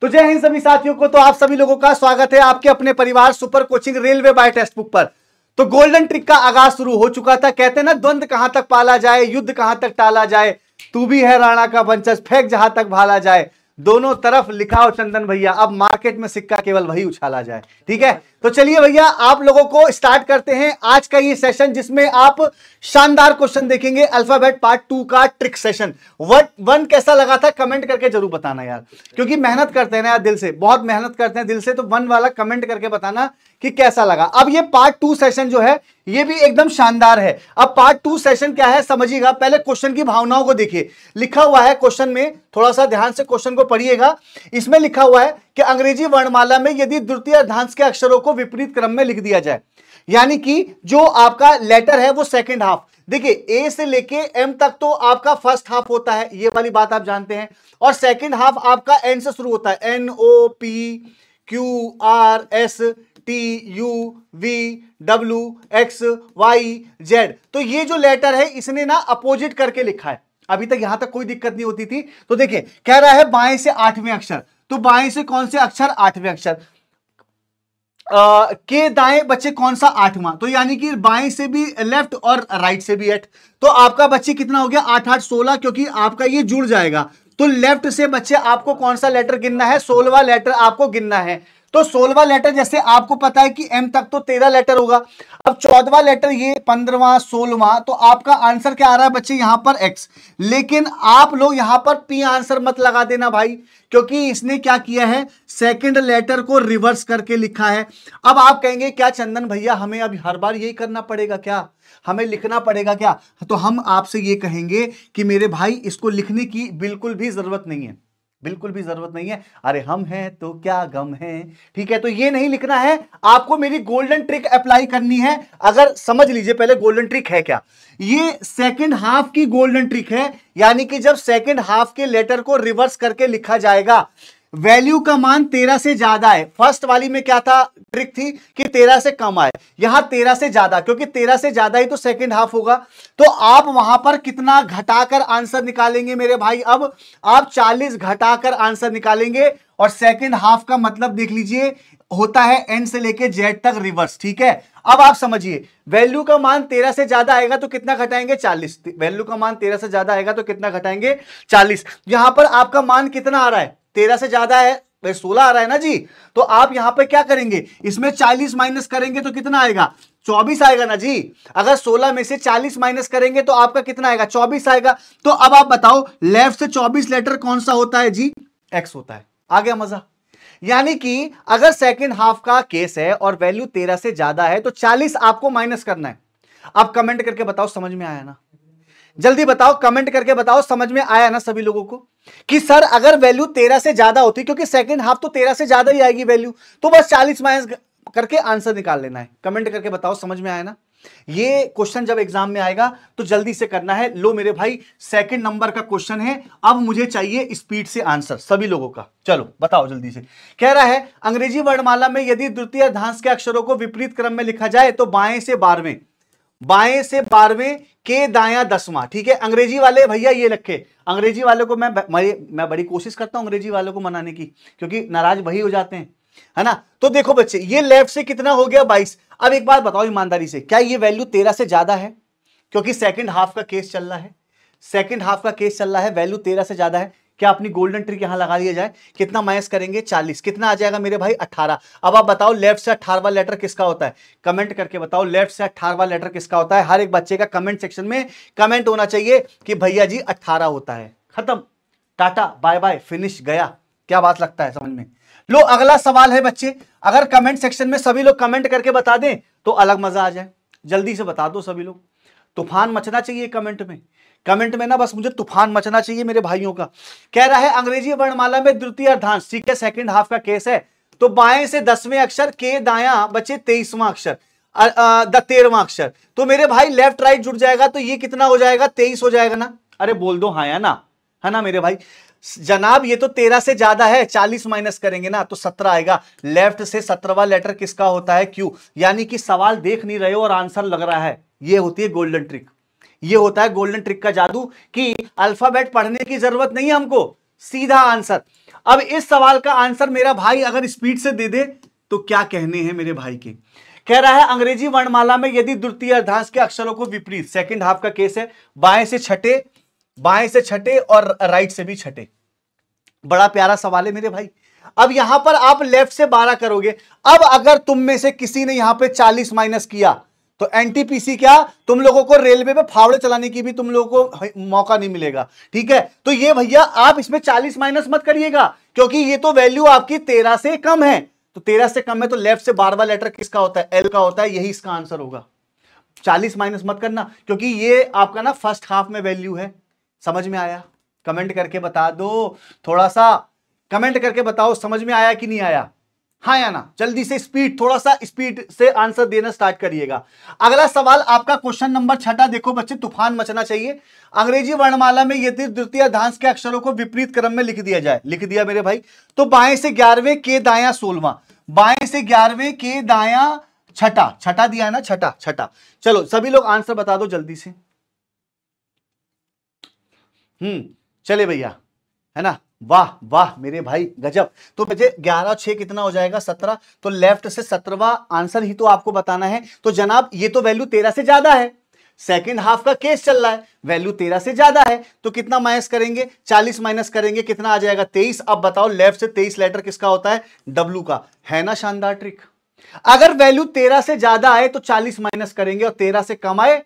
तो जय हिंद सभी साथियों को तो आप सभी लोगों का स्वागत है आपके अपने परिवार super coaching railway by textbook पर तो गोल्डन ट्रिक का आगाज शुरू हो चुका था कहते हैं ना द्वंद कहां तक पाला जाए युद्ध कहां तक टाला जाए तू भी है राणा का वंचस फेंक जहां तक भाला जाए दोनों तरफ लिखा हो चंदन भैया अब मार्केट में सिक्का केवल वही उछाला जाए ठीक है तो चलिए भैया आप लोगों को स्टार्ट करते हैं आज का ये सेशन जिसमें आप शानदार क्वेश्चन देखेंगे अल्फाबेट पार्ट टू का ट्रिक सेशन वन वन कैसा लगा था कमेंट करके जरूर बताना यार क्योंकि मेहनत करते हैं ना यार दिल से बहुत मेहनत करते हैं दिल से तो वन वाला कमेंट करके बताना कि कैसा लगा अब ये पार्ट टू सेशन जो है ये भी एकदम शानदार है अब पार्ट टू सेशन क्या है समझिएगा पहले क्वेश्चन की भावनाओं को देखिए लिखा हुआ है क्वेश्चन में थोड़ा सा ध्यान से क्वेश्चन को पढ़िएगा इसमें लिखा हुआ है कि अंग्रेजी वर्णमाला में यदि द्वितीय अर्धांश के अक्षरों को विपरीत क्रम में लिख दिया जाए यानी कि जो आपका लेटर है वो सेकेंड हाफ देखिए ए से लेके एम तक तो आपका फर्स्ट हाफ होता है ये वाली बात आप जानते हैं और सेकेंड हाफ आपका एन से शुरू होता है N O P Q R S T U V W X Y Z तो ये जो लेटर है इसने ना अपोजिट करके लिखा है अभी तक यहां तक कोई दिक्कत नहीं होती थी तो देखिए कह रहा है बाएं से आठवें अक्षर तो बाएं से कौन से अक्षर आठवें अक्षर आ, के दाएं बच्चे कौन सा आठवां तो यानी कि बाएं से भी लेफ्ट और राइट से भी एट तो आपका बच्चे कितना हो गया आठ आठ सोलह क्योंकि आपका ये जुड़ जाएगा तो लेफ्ट से बच्चे आपको कौन सा लेटर गिनना है सोलवा लेटर आपको गिनना है तो सोलवा लेटर जैसे आपको पता है कि एम तक तो तेरह लेटर होगा अब चौदवा लेटर ये पंद्रवा सोलवा तो आपका आंसर क्या आ रहा है बच्चे यहां पर एक्स लेकिन आप लोग यहां पर पी आंसर मत लगा देना भाई क्योंकि इसने क्या किया है सेकंड लेटर को रिवर्स करके लिखा है अब आप कहेंगे क्या चंदन भैया हमें अब हर बार यही करना पड़ेगा क्या हमें लिखना पड़ेगा क्या तो हम आपसे ये कहेंगे कि मेरे भाई इसको लिखने की बिल्कुल भी जरूरत नहीं है बिल्कुल भी जरूरत नहीं है अरे हम हैं तो क्या गम है ठीक है तो ये नहीं लिखना है आपको मेरी गोल्डन ट्रिक अप्लाई करनी है अगर समझ लीजिए पहले गोल्डन ट्रिक है क्या ये सेकंड हाफ की गोल्डन ट्रिक है यानी कि जब सेकंड हाफ के लेटर को रिवर्स करके लिखा जाएगा वैल्यू का मान तेरह से ज्यादा है फर्स्ट वाली में क्या था ट्रिक थी कि तेरह से कम आए यहां तेरह से ज्यादा क्योंकि तेरह से ज्यादा ही तो सेकंड हाफ होगा तो आप वहां पर कितना घटाकर आंसर निकालेंगे मेरे भाई अब आप चालीस घटाकर आंसर निकालेंगे और सेकंड हाफ का मतलब देख लीजिए होता है एन से लेके जेड तक रिवर्स ठीक है अब आप समझिए वैल्यू का मान तेरह से ज्यादा आएगा तो कितना घटाएंगे चालीस वैल्यू का मान तेरह से ज्यादा आएगा तो कितना घटाएंगे चालीस यहां पर आपका मान कितना आ रहा है तेरह से ज्यादा है सोलह आ रहा है ना जी तो आप यहां पे क्या करेंगे इसमें चालीस माइनस करेंगे तो कितना आएगा चौबीस आएगा ना जी अगर सोलह में से चालीस माइनस करेंगे तो आपका कितना आएगा चौबीस आएगा तो अब आप बताओ लेफ्ट से चौबीस लेटर कौन सा होता है जी एक्स होता है आ गया मजा यानी कि अगर सेकेंड हाफ का केस है और वैल्यू तेरह से ज्यादा है तो चालीस आपको माइनस करना है आप कमेंट करके बताओ समझ में आया ना जल्दी बताओ कमेंट करके बताओ समझ में आया ना सभी लोगों को कि सर अगर वैल्यू तेरह से ज्यादा होती क्योंकि सेकंड हाफ तो तेरह से ज्यादा ही आएगी वैल्यू तो बस चालीस माइनस करके आंसर निकाल लेना है कमेंट करके बताओ समझ में आया ना ये क्वेश्चन जब एग्जाम में आएगा तो जल्दी से करना है लो मेरे भाई सेकंड नंबर का क्वेश्चन है अब मुझे चाहिए स्पीड से आंसर सभी लोगों का चलो बताओ जल्दी से कह रहा है अंग्रेजी वर्णमाला में यदि द्वितीय धांस के अक्षरों को विपरीत क्रम में लिखा जाए तो बाएं से बारहवें बाएं से बारहवें के दाया दसवां ठीक है अंग्रेजी वाले भैया ये रखे अंग्रेजी वाले को मैं मैं बड़ी कोशिश करता हूं अंग्रेजी वालों को मनाने की क्योंकि नाराज वही हो जाते हैं है ना तो देखो बच्चे ये लेफ्ट से कितना हो गया बाईस अब एक बात बताओ ईमानदारी से क्या ये वैल्यू तेरह से ज्यादा है क्योंकि सेकंड हाफ का केस चल रहा है सेकेंड हाफ का केस चल रहा है वैल्यू तेरह से ज्यादा है क्या अपनी गोल्डन ट्रिक यहां लगा दिया जाए कितना माइनस करेंगे चालीस कितना आ जाएगा मेरे भाई अट्ठारह अब आप बताओ लेफ्ट से अठारवा लेटर किसका होता है कमेंट करके बताओ लेफ्ट से अठारवा लेटर किसका होता है हर एक बच्चे का कमेंट सेक्शन में कमेंट होना चाहिए कि भैया जी अट्ठारह होता है खत्म टाटा बाय बाय फिनिश गया क्या बात लगता है समझ में लो अगला सवाल है बच्चे अगर कमेंट सेक्शन में सभी लोग कमेंट करके बता दें तो अलग मजा आ जाए जल्दी से बता दो सभी लोग तूफान मचना चाहिए कमेंट में कमेंट में ना बस मुझे तूफान मचना चाहिए मेरे भाइयों का कह रहा है अंग्रेजी वर्णमाला में द्वितीय अर्धांश ठीक है सेकंड हाफ का केस है तो बाएं से दसवें अक्षर के दाया बचे तेईसवां अक्षर तेरहवा अक्षर तो मेरे भाई लेफ्ट राइट जुड़ जाएगा तो ये कितना हो जाएगा तेईस हो जाएगा ना अरे बोल दो हाँ या ना है ना मेरे भाई जनाब ये तो तेरह से ज्यादा है चालीस माइनस करेंगे ना तो सत्रह आएगा लेफ्ट से सत्रहवा लेटर किसका होता है क्यू यानी कि सवाल देख नहीं रहे हो और आंसर लग रहा है ये होती है गोल्डन ट्रिक ये होता है गोल्डन ट्रिक का जादू कि अल्फाबेट पढ़ने की जरूरत नहीं है हमको सीधा आंसर अब इस सवाल का आंसर मेरा भाई अगर स्पीड से दे दे तो क्या कहने हैं मेरे भाई के कह रहा है अंग्रेजी वर्णमाला में यदि द्वितीय अर्धांश के अक्षरों को विपरीत सेकंड हाफ का केस है बाएं से छठे बाएं से छठे और राइट से भी छठे बड़ा प्यारा सवाल है मेरे भाई अब यहां पर आप लेफ्ट से बारह करोगे अब अगर तुम में से किसी ने यहां पर चालीस माइनस किया तो एनटीपीसी क्या तुम लोगों को रेलवे में फावड़े चलाने की भी तुम लोगों को मौका नहीं मिलेगा ठीक है तो ये भैया आप इसमें चालीस माइनस मत करिएगा क्योंकि ये तो वैल्यू आपकी तेरह से कम है तो तेरह से कम है तो लेफ्ट से बारवा लेटर किसका होता है एल का होता है यही इसका आंसर होगा चालीस माइनस मत करना क्योंकि ये आपका ना फर्स्ट हाफ में वैल्यू है समझ में आया कमेंट करके बता दो थोड़ा सा कमेंट करके बताओ समझ में आया कि नहीं आया हाँ या ना जल्दी से स्पीड थोड़ा सा स्पीड से आंसर देना स्टार्ट करिएगा अगला सवाल आपका क्वेश्चन नंबर छठा देखो बच्चे तूफान मचना चाहिए अंग्रेजी वर्णमाला में यदि द्वितीय धांस के अक्षरों को विपरीत क्रम में लिख दिया जाए लिख दिया मेरे भाई तो बाएं से ग्यारहवें के दाया सोलवा बाएं से ग्यारहवें के दाया छठा छठा दिया है ना छठा छठा चलो सभी लोग आंसर बता दो जल्दी से हम्म चले भैया है ना वाह वाह मेरे भाई गजब तो मुझे ग्यारह छह कितना हो जाएगा सत्रह तो लेफ्ट से सत्रहवा आंसर ही तो आपको बताना है तो जनाब ये तो वैल्यू तेरह से ज्यादा है सेकेंड हाफ का केस चल रहा है वैल्यू तेरह से ज्यादा है तो कितना माइनस करेंगे चालीस माइनस करेंगे कितना आ जाएगा तेईस अब बताओ लेफ्ट से तेईस लेटर किसका होता है डब्लू का है ना शानदार ट्रिक अगर वैल्यू तेरह से ज्यादा आए तो चालीस माइनस करेंगे और तेरह से कम आए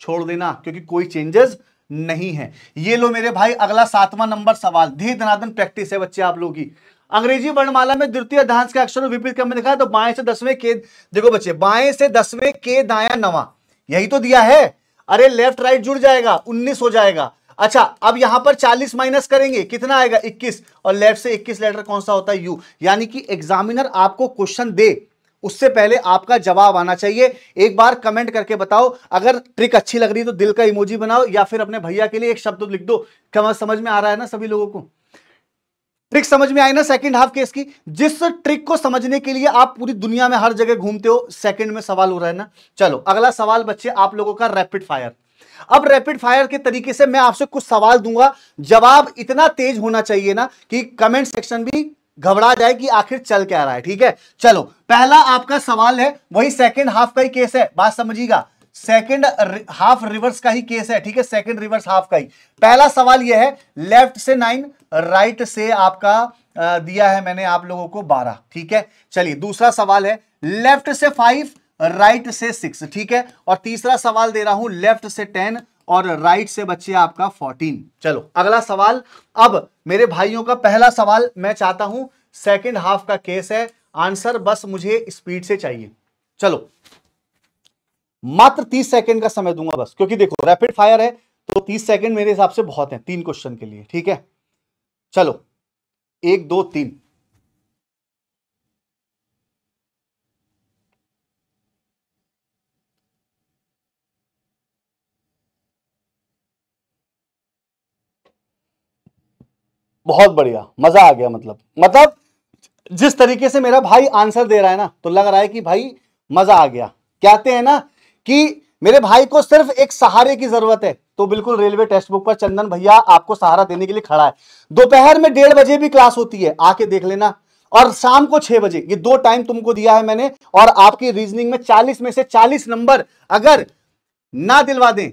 छोड़ देना क्योंकि कोई चेंजेस नहीं है ये लो मेरे भाई अगला सातवां नंबर सवाल धीरे धनादन प्रैक्टिस है बच्चे आप लोग की अंग्रेजी वर्णमाला में द्वितीय अध्यांश के अक्षर विपरीत क्रम में लिखा है तो बाएं से दसवें के देखो बच्चे बाएं से दसवें के दाया नवा यही तो दिया है अरे लेफ्ट राइट जुड़ जाएगा उन्नीस हो जाएगा अच्छा अब यहां पर 40 माइनस करेंगे कितना आएगा 21 और लेफ्ट से 21 लेटर कौन सा होता है यू यानी कि एग्जामिनर आपको क्वेश्चन दे उससे पहले आपका जवाब आना चाहिए एक बार कमेंट करके बताओ अगर ट्रिक अच्छी लग रही तो दिल का इमोजी बनाओ या फिर अपने भैया के लिए एक शब्द लिख दो मतलब समझ में आ रहा है ना सभी लोगों को ट्रिक समझ में आई ना सेकंड हाफ केस की जिस ट्रिक को समझने के लिए आप पूरी दुनिया में हर जगह घूमते हो सेकंड में सवाल हो रहा है ना चलो अगला सवाल बच्चे आप लोगों का रैपिड फायर अब रैपिड फायर के तरीके से मैं आपसे कुछ सवाल दूंगा जवाब इतना तेज होना चाहिए ना कि कमेंट सेक्शन भी घबरा जाए कि आखिर चल क्या रहा है ठीक है चलो पहला आपका सवाल है वही सेकंड हाफ का ही केस है बात समझिएगा सेकंड हाफ रिवर्स का ही केस है ठीक है सेकंड रिवर्स हाफ का ही पहला सवाल यह है लेफ्ट से नाइन राइट से आपका आ, दिया है मैंने आप लोगों को बारह ठीक है चलिए दूसरा सवाल है लेफ्ट से फाइव राइट से सिक्स ठीक है और तीसरा सवाल दे रहा हूं लेफ्ट से टेन और राइट से बच्चे आपका फोर्टीन चलो अगला सवाल अब मेरे भाइयों का पहला सवाल मैं चाहता हूं सेकेंड हाफ का केस है आंसर बस मुझे स्पीड से चाहिए चलो मात्र तीस सेकेंड का समय दूंगा बस क्योंकि देखो रैपिड फायर है तो तीस सेकेंड मेरे हिसाब से बहुत है तीन क्वेश्चन के लिए ठीक है चलो एक दो तीन बहुत बढ़िया मजा आ गया मतलब मतलब जिस तरीके से मेरा भाई आंसर दे रहा है ना तो लग रहा है कि भाई मजा आ गया कहते हैं ना कि मेरे भाई को सिर्फ एक सहारे की जरूरत है तो बिल्कुल रेलवे टेक्स्ट बुक पर चंदन भैया आपको सहारा देने के लिए खड़ा है दोपहर में डेढ़ बजे भी क्लास होती है आके देख लेना और शाम को छह बजे ये दो टाइम तुमको दिया है मैंने और आपकी रीजनिंग में चालीस में से चालीस नंबर अगर ना दिलवा दें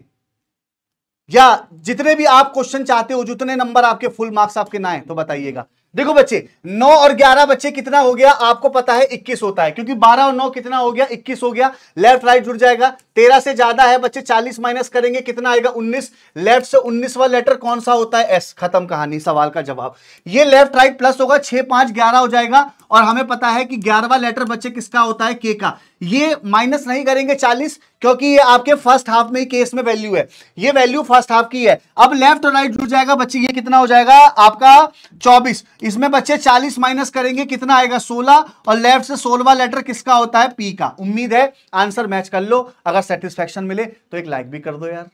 या जितने भी आप क्वेश्चन चाहते हो जितने नंबर आपके फुल मार्क्स आपके ना है तो बताइएगा देखो बच्चे 9 और 11 बच्चे कितना हो गया आपको पता है 21 होता है क्योंकि 12 और 9 कितना हो गया 21 हो गया लेफ्ट राइट जुड़ जाएगा तेरह से ज्यादा है बच्चे चालीस माइनस करेंगे कितना आएगा उन्नीस लेफ्ट से वाला लेटर कौन सा होता है एस खत्म कहानी सवाल का जवाब ये लेफ्ट राइट प्लस होगा छह पांच ग्यारह हो जाएगा और हमें पता है कि ग्यारहवा लेटर बच्चे किसका होता है के का ये माइनस नहीं करेंगे चालीस क्योंकि ये आपके फर्स्ट हाफ में ही केस में वैल्यू है ये वैल्यू फर्स्ट हाफ की है अब लेफ्ट और राइट जुड़ जाएगा बच्चे ये कितना हो जाएगा आपका चौबीस इसमें बच्चे चालीस माइनस करेंगे कितना आएगा सोलह और लेफ्ट से सोलवा लेटर किसका होता है पी का उम्मीद है आंसर मैच कर लो अगर थोड़ा सेटिस्फेक्शन मिले तो एक लाइक भी कर दो यार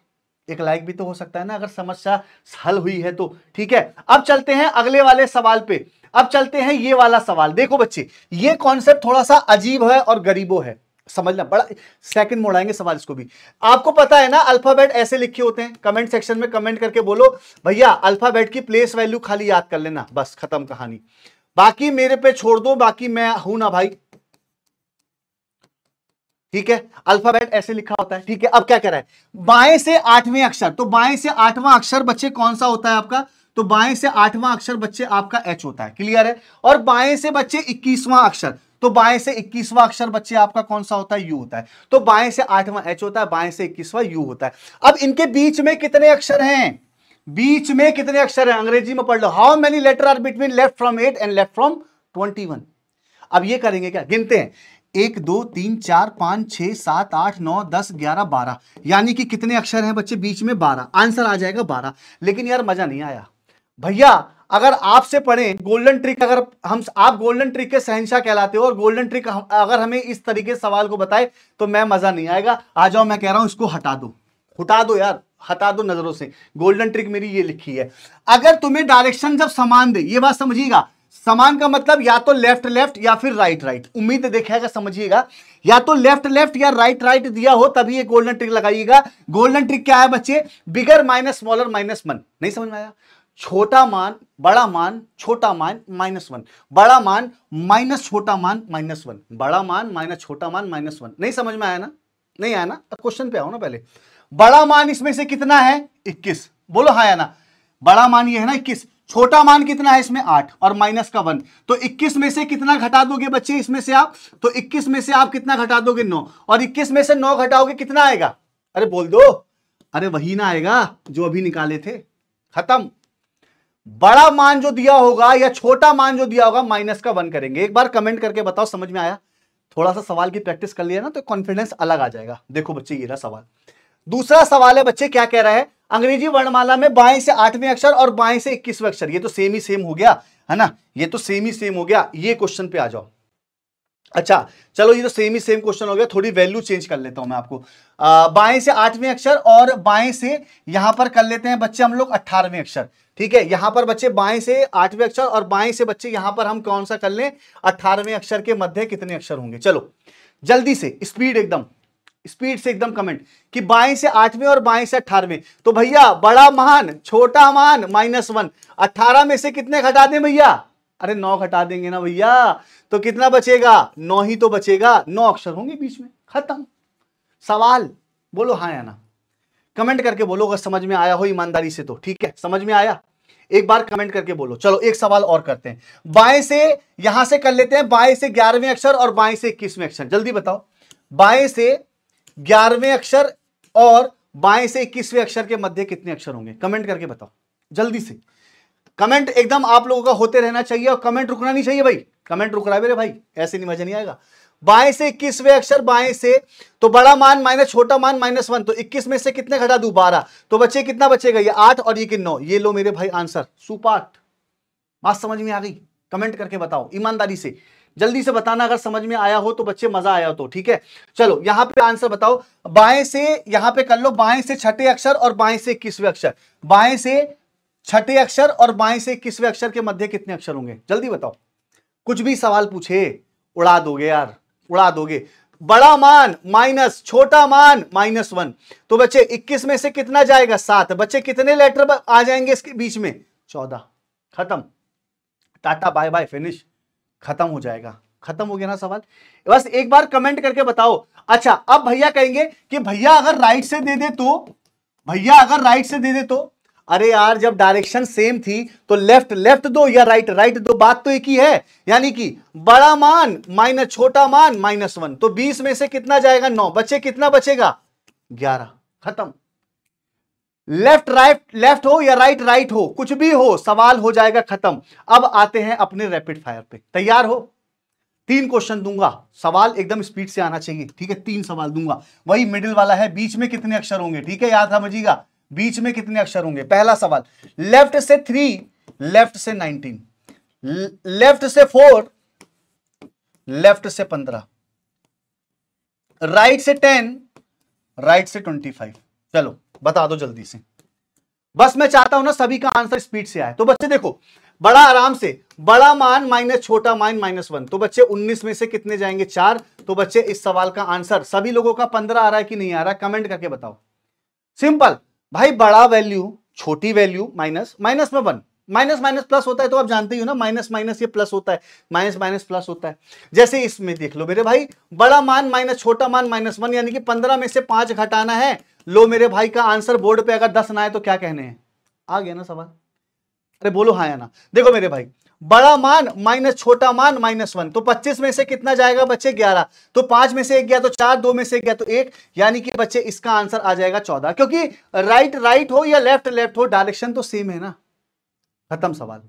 एक लाइक भी तो हो सकता है ना अगर समस्या हल हुई है तो ठीक है अब चलते हैं अगले वाले सवाल पे अब चलते हैं ये वाला सवाल देखो बच्चे ये कॉन्सेप्ट थोड़ा सा अजीब है और गरीबो है समझना बड़ा सेकंड मोड़ आएंगे सवाल इसको भी आपको पता है ना अल्फाबेट ऐसे लिखे होते हैं कमेंट सेक्शन में कमेंट करके बोलो भैया अल्फाबेट की प्लेस वैल्यू खाली याद कर लेना बस खत्म कहानी बाकी मेरे पे छोड़ दो बाकी मैं हूं ना भाई ठीक है अल्फाबेट ऐसे लिखा होता है ठीक है अब क्या कह रहा है बाएं से आठवें अक्षर तो बाएं से आठवां अक्षर बच्चे कौन सा होता है आपका तो बाएं से आठवां अक्षर बच्चे आपका एच होता है क्लियर है और बाएं से बच्चे इक्कीसवां अक्षर तो बाएं से इक्कीसवां अक्षर बच्चे आपका कौन सा होता है यू होता है तो बाएं से आठवां एच होता है बाएं से इक्कीसवां यू होता है अब इनके बीच में कितने अक्षर हैं बीच में कितने अक्षर हैं अंग्रेजी में पढ़ लो how many letter are between left from eight and left from twenty अब ये करेंगे क्या गिनते हैं एक दो तीन चार पाँच छः सात आठ नौ दस ग्यारह बारह यानी कि कितने अक्षर हैं बच्चे बीच में बारह आंसर आ जाएगा बारह लेकिन यार मज़ा नहीं आया भैया अगर आपसे पढ़े गोल्डन ट्रिक अगर हम आप गोल्डन ट्रिक के सहनशाह कहलाते हो और गोल्डन ट्रिक अगर हमें इस तरीके सवाल को बताए तो मैं मज़ा नहीं आएगा आ जाओ मैं कह रहा हूं इसको हटा दो हटा दो यार हटा दो नज़रों से गोल्डन ट्रिक मेरी ये लिखी है अगर तुम्हें डायरेक्शन जब समान दे ये बात समझिएगा समान का मतलब या तो लेफ्ट लेफ्ट या फिर राइट राइट उम्मीद देखेगा समझिएगा या तो लेफ्ट लेफ्ट या राइट राइट दिया हो तभी ये गोल्डन ट्रिक लगाइएगा गोल्डन ट्रिक क्या है बच्चे bigger minus smaller minus one नहीं समझ में आया छोटा मान बड़ा मान छोटा मान माइनस वन बड़ा मान माइनस छोटा मान माइनस वन बड़ा मान माइनस छोटा मान माइनस वन नहीं समझ में आया ना नहीं आया ना क्वेश्चन पे आओ ना पहले बड़ा मान इसमें से कितना है इक्कीस बोलो हाँ ना बड़ा मान ये है ना इक्कीस छोटा मान कितना है इसमें आठ और माइनस का वन तो इक्कीस में से कितना घटा दोगे बच्चे इसमें से आप तो इक्कीस में से आप कितना घटा दोगे नौ और इक्कीस में से नौ घटाओगे कितना आएगा अरे बोल दो अरे वही ना आएगा जो अभी निकाले थे खत्म बड़ा मान जो दिया होगा या छोटा मान जो दिया होगा माइनस का वन करेंगे एक बार कमेंट करके बताओ समझ में आया थोड़ा सा सवाल की प्रैक्टिस कर लिया ना तो कॉन्फिडेंस अलग आ जाएगा देखो बच्चे ये रहा सवाल दूसरा सवाल है बच्चे क्या कह रहा है अंग्रेजी वर्णमाला में बाएं से आठवें अक्षर और बाएं से इक्कीसवें अक्षर ये तो सेम ही सेम हो गया है ना ये तो सेम ही सेम हो गया ये क्वेश्चन पे आ जाओ अच्छा चलो ये तो सेम ही सेम क्वेश्चन हो गया थोड़ी वैल्यू चेंज कर लेता हूं मैं आपको बाएं से आठवें अक्षर और बाएं से यहां पर कर लेते हैं बच्चे हम लोग अट्ठारहवें अक्षर ठीक है यहां पर बच्चे बाएं से आठवें अक्षर और बाएं से बच्चे यहां पर हम कौन सा कर लें अट्ठारहवें अक्षर के मध्य कितने अक्षर होंगे चलो जल्दी से स्पीड एकदम स्पीड से एकदम कमेंट कि बाएं से आठवें और बाएं से अठारहवें तो भैया बड़ा महान छोटा महान माइनस वन अठारह में से कितने घटा दें भैया अरे नौ घटा देंगे ना भैया तो कितना बचेगा नौ ही तो बचेगा नौ अक्षर होंगे बीच में खत्म सवाल बोलो हाँ या ना कमेंट करके बोलो अगर समझ में आया हो ईमानदारी से तो ठीक है समझ में आया एक बार कमेंट करके बोलो चलो एक सवाल और करते हैं बाएं से यहां से कर लेते हैं बाएं से ग्यारहवें अक्षर और बाएं से इक्कीसवें अक्षर जल्दी बताओ बाएं से ग्यारहवें अक्षर और बाएं से इक्कीसवें अक्षर के मध्य कितने अक्षर होंगे कमेंट करके बताओ जल्दी से कमेंट एकदम आप लोगों का होते रहना चाहिए और कमेंट रुकना नहीं चाहिए भाई कमेंट रुक रहा है मेरे भाई ऐसे नहीं मजा नहीं आएगा बाएं से इक्कीसवें अक्षर बाएं से तो बड़ा मान माइनस छोटा मान माइनस वन तो इक्कीस में से कितने घटा दू बारह तो बच्चे कितना बचेगा ये आठ और ये कि नौ ये लो मेरे भाई आंसर सुपाठ बात समझ में आ गई कमेंट करके बताओ ईमानदारी से जल्दी से बताना अगर समझ में आया हो तो बच्चे मजा आया हो तो ठीक है चलो यहाँ पे आंसर बताओ बाएं से यहाँ पे कर लो बाएं से छठे अक्षर और बाएं से इक्कीसवें अक्षर बाएं से छठे अक्षर और बाएं से इक्कीसवें अक्षर के मध्य कितने अक्षर होंगे जल्दी बताओ कुछ भी सवाल पूछे उड़ा दोगे यार उड़ा दोगे बड़ा मान माइनस छोटा मान माइनस वन तो बच्चे 21 में से कितना जाएगा सात बच्चे कितने लेटर आ जाएंगे इसके बीच में चौदह खत्म टाटा बाय बाय फिनिश खत्म हो जाएगा खत्म हो गया ना सवाल बस एक बार कमेंट करके बताओ अच्छा अब भैया कहेंगे कि भैया अगर राइट से दे दे तो भैया अगर राइट से दे दे तो अरे यार जब डायरेक्शन सेम थी तो लेफ्ट लेफ्ट दो या राइट राइट दो बात तो एक ही है यानी कि बड़ा मान माइनस छोटा मान माइनस वन तो बीस में से कितना जाएगा नौ बच्चे कितना बचेगा ग्यारह खत्म लेफ्ट राइट लेफ्ट हो या राइट राइट हो कुछ भी हो सवाल हो जाएगा खत्म अब आते हैं अपने रैपिड फायर पे तैयार हो तीन क्वेश्चन दूंगा सवाल एकदम स्पीड से आना चाहिए ठीक है तीन सवाल दूंगा वही मिडिल वाला है बीच में कितने अक्षर होंगे ठीक है याद समझिएगा बीच में कितने अक्षर होंगे पहला सवाल लेफ्ट से थ्री लेफ्ट से नाइनटीन लेफ्ट से फोर लेफ्ट से पंद्रह राइट से टेन राइट से ट्वेंटी फाइव चलो बता दो जल्दी से बस मैं चाहता हूं ना सभी का आंसर स्पीड से आए तो बच्चे देखो बड़ा आराम से बड़ा मान माइनस छोटा मान माइनस वन तो बच्चे 19 में से कितने जाएंगे चार तो बच्चे इस सवाल का आंसर सभी लोगों का 15 आ रहा है कि नहीं आ रहा है कमेंट करके बताओ सिंपल भाई बड़ा वैल्यू छोटी वैल्यू माइनस माइनस में वन माइनस माइनस प्लस होता है तो आप जानते ही हो ना माइनस माइनस ये प्लस होता है माइनस माइनस प्लस होता है जैसे इसमें देख लो मेरे भाई बड़ा मान माइनस छोटा मान माइनस वन यानी कि पंद्रह में से पांच घटाना है लो मेरे भाई का आंसर बोर्ड पे अगर दस ना आए तो क्या कहने हैं आ गया ना सवाल अरे बोलो हाँ या ना देखो मेरे भाई बड़ा मान माइनस छोटा मान माइनस वन तो पच्चीस में से कितना जाएगा बच्चे ग्यारह तो पांच में से एक गया तो चार दो में से एक गया तो एक यानी कि बच्चे इसका आंसर आ जाएगा चौदह क्योंकि राइट राइट हो या लेफ्ट लेफ्ट हो डायरेक्शन तो सेम है ना खत्म सवाल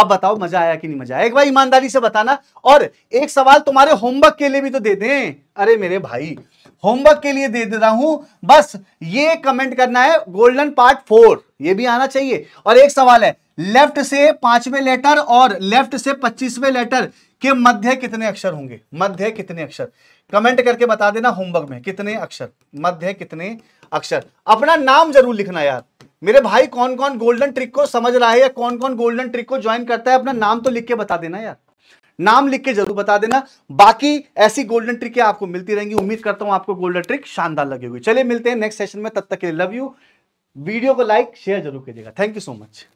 अब बताओ मजा आया कि नहीं मजा आया एक बार ईमानदारी से बताना और एक सवाल तुम्हारे होमवर्क के लिए भी तो दे दें अरे मेरे भाई होमवर्क के लिए दे देता हूं बस ये कमेंट करना है गोल्डन पार्ट फोर ये भी आना चाहिए और एक सवाल है लेफ्ट से पांचवें लेटर और लेफ्ट से पच्चीसवें लेटर के मध्य कितने अक्षर होंगे मध्य कितने अक्षर कमेंट करके बता देना होमवर्क में कितने अक्षर मध्य कितने अक्षर अपना नाम जरूर लिखना यार मेरे भाई कौन कौन गोल्डन ट्रिक को समझ रहा है या कौन कौन गोल्डन ट्रिक को ज्वाइन करता है अपना नाम तो लिख के बता देना यार नाम लिख के जरूर बता देना बाकी ऐसी गोल्डन ट्रिक आपको मिलती रहेंगी उम्मीद करता हूं आपको गोल्डन ट्रिक शानदार लगेगी चलिए मिलते हैं नेक्स्ट सेशन में तब तक के लिए लव यू वीडियो को लाइक शेयर जरूर कीजिएगा थैंक यू सो मच